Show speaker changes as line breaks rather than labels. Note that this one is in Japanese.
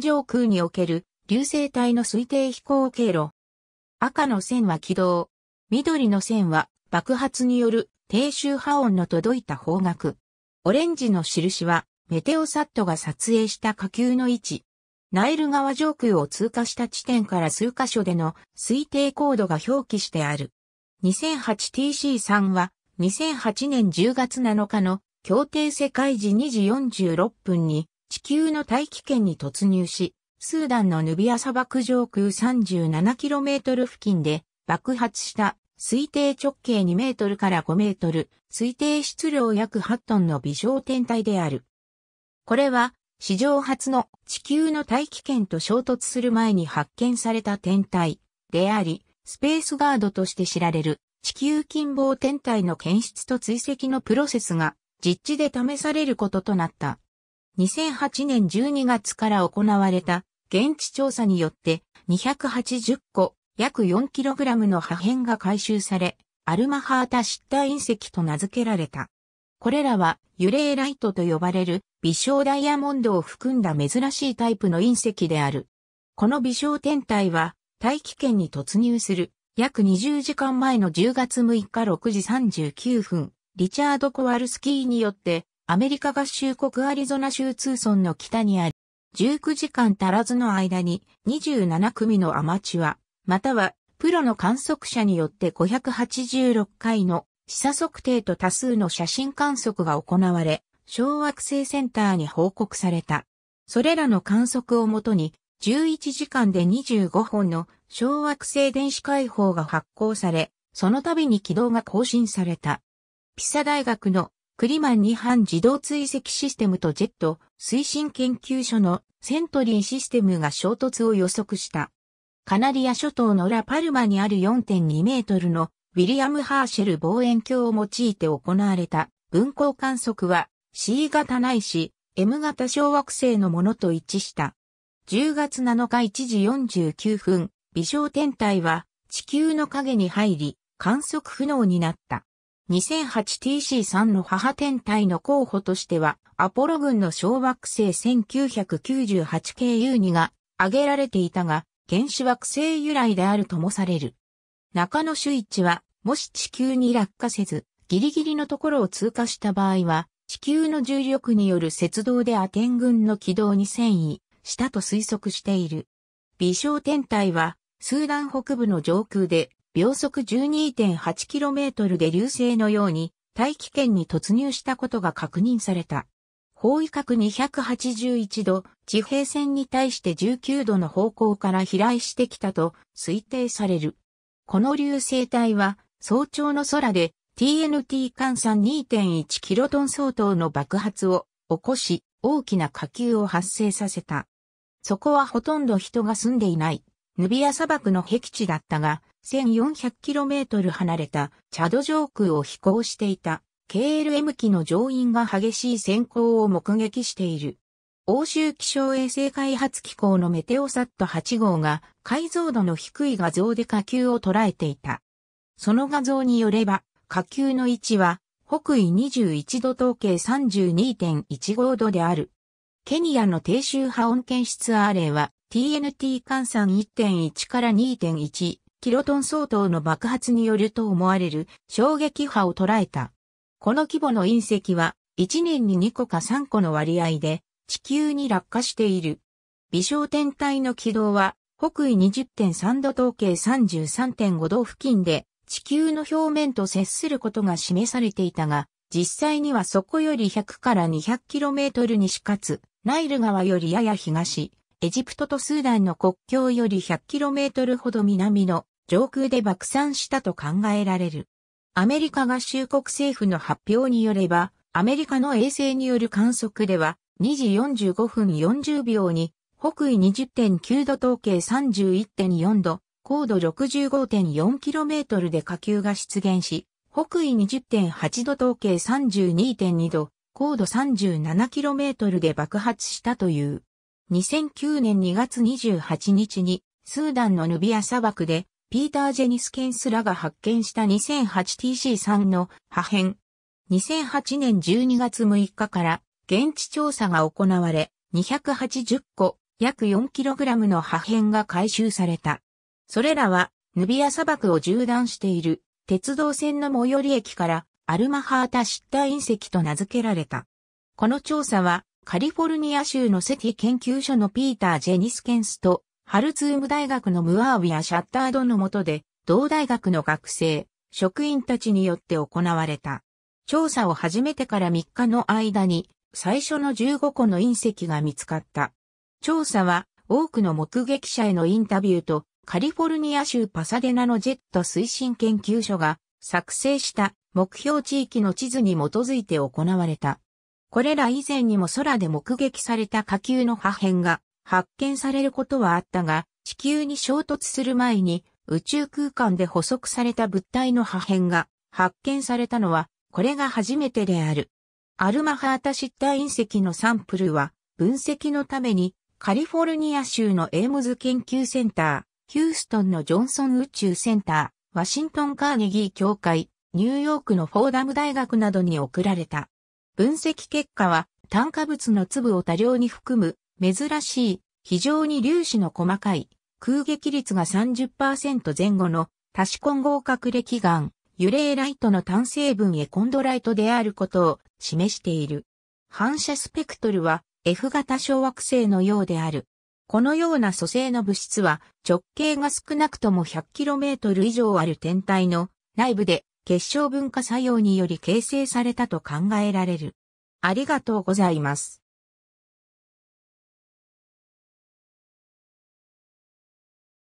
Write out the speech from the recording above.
上空における流星体の推定飛行経路。赤の線は軌道。緑の線は爆発による低周波音の届いた方角。オレンジの印はメテオサットが撮影した火球の位置。ナイル川上空を通過した地点から数箇所での推定高度が表記してある。2008TC3 は2008年10月7日の協定世界時2時46分に地球の大気圏に突入し、スーダンのヌビア砂漠上空 37km 付近で爆発した推定直径2メートルから5メートル、推定質量約8トンの微小天体である。これは史上初の地球の大気圏と衝突する前に発見された天体であり、スペースガードとして知られる地球近傍天体の検出と追跡のプロセスが実地で試されることとなった。2008年12月から行われた現地調査によって280個約 4kg の破片が回収され、アルマハータ失態隕石と名付けられた。これらはレーライトと呼ばれる微小ダイヤモンドを含んだ珍しいタイプの隕石である。この微小天体は大気圏に突入する約20時間前の10月6日6時39分、リチャード・コワルスキーによってアメリカ合衆国アリゾナ州ツーソンの北にあり、19時間足らずの間に27組のアマチュア、またはプロの観測者によって586回の視差測定と多数の写真観測が行われ、小惑星センターに報告された。それらの観測をもとに、11時間で25本の小惑星電子解放が発行され、その度に軌道が更新された。ピサ大学のクリマン2班自動追跡システムとジェット推進研究所のセントリーシステムが衝突を予測した。カナリア諸島のラパルマにある4.2メートルのウィリアム・ハーシェル望遠鏡を用いて行われた分光観測は C 型ないし M 型小惑星のものと一致した。10月7日1時49分、微小天体は地球の影に入り観測不能になった。2008TC3 の母天体の候補としては、アポロ軍の小惑星 1998KU2 が挙げられていたが、原子惑星由来であるともされる。中野周一は、もし地球に落下せず、ギリギリのところを通過した場合は、地球の重力による雪道でアテン軍の軌道に遷移したと推測している。微小天体は、スーダン北部の上空で秒速 12.8km で流星のように大気圏に突入したことが確認された。方位角281度、地平線に対して19度の方向から飛来してきたと推定される。この流星帯は早朝の空で TNT 換算 2.1kT 相当の爆発を起こし大きな火球を発生させた。そこはほとんど人が住んでいない。ヌビア砂漠の壁地だったが、1400km 離れたチャド上空を飛行していた KLM 機の乗員が激しい閃光を目撃している。欧州気象衛星開発機構のメテオサット8号が解像度の低い画像で火球を捉えていた。その画像によれば、火球の位置は北緯21度統計32.15度である。ケニアの低周波音検出アーレイは TNT 換算1.1から2.1キロトン相当の爆発によると思われる衝撃波を捉えた。この規模の隕石は1年に2個か3個の割合で地球に落下している。微小天体の軌道は北緯20.3度統計33.5度付近で地球の表面と接することが示されていたが、実際にはそこより100から 200km 西かつ、ナイル川よりやや東、エジプトとスーダンの国境より 100km ほど南の上空で爆散したと考えられる。アメリカ合衆国政府の発表によれば、アメリカの衛星による観測では、2時45分40秒に、北緯20.9度統計31.4度、高度 65.4km で火球が出現し、北緯20.8度統計32.2度、高度 37km で爆発したという。2009年2月28日に、スーダンのヌビア砂漠で、ピーター・ジェニスケンスらが発見した 2008TC3 の破片。2008年12月6日から現地調査が行われ、280個、約 4kg の破片が回収された。それらは、ヌビア砂漠を縦断している鉄道線の最寄り駅からアルマハータシッタ隕石と名付けられた。この調査はカリフォルニア州のセティ研究所のピーター・ジェニスケンスと、ハルツーム大学のムアーウィア・シャッタードの下で、同大学の学生、職員たちによって行われた。調査を始めてから3日の間に、最初の15個の隕石が見つかった。調査は、多くの目撃者へのインタビューと、カリフォルニア州パサデナのジェット推進研究所が作成した目標地域の地図に基づいて行われた。これら以前にも空で目撃された火球の破片が発見されることはあったが、地球に衝突する前に宇宙空間で捕捉された物体の破片が発見されたのは、これが初めてである。アルマハータシッタ隕石のサンプルは、分析のために、カリフォルニア州のエームズ研究センター、ヒューストンのジョンソン宇宙センター、ワシントンカーネギー協会、ニューヨークのフォーダム大学などに送られた。分析結果は、炭化物の粒を多量に含む、珍しい、非常に粒子の細かい、空撃率が30%前後の、多子混合核歴岩、揺れライトの単成分へコンドライトであることを示している。反射スペクトルは F 型小惑星のようである。このような素性の物質は直径が少なくとも 100km 以上ある天体の内部で結晶文化作用により形成されたと考えられる。ありがとうございます。